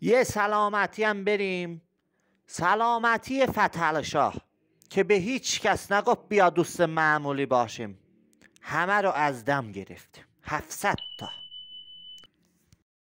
یه سلامتی هم بریم سلامتی فتل شاه که به هیچ کس نگفت بیا دوست معمولی باشیم همه رو از دم گرفتیم 700 تا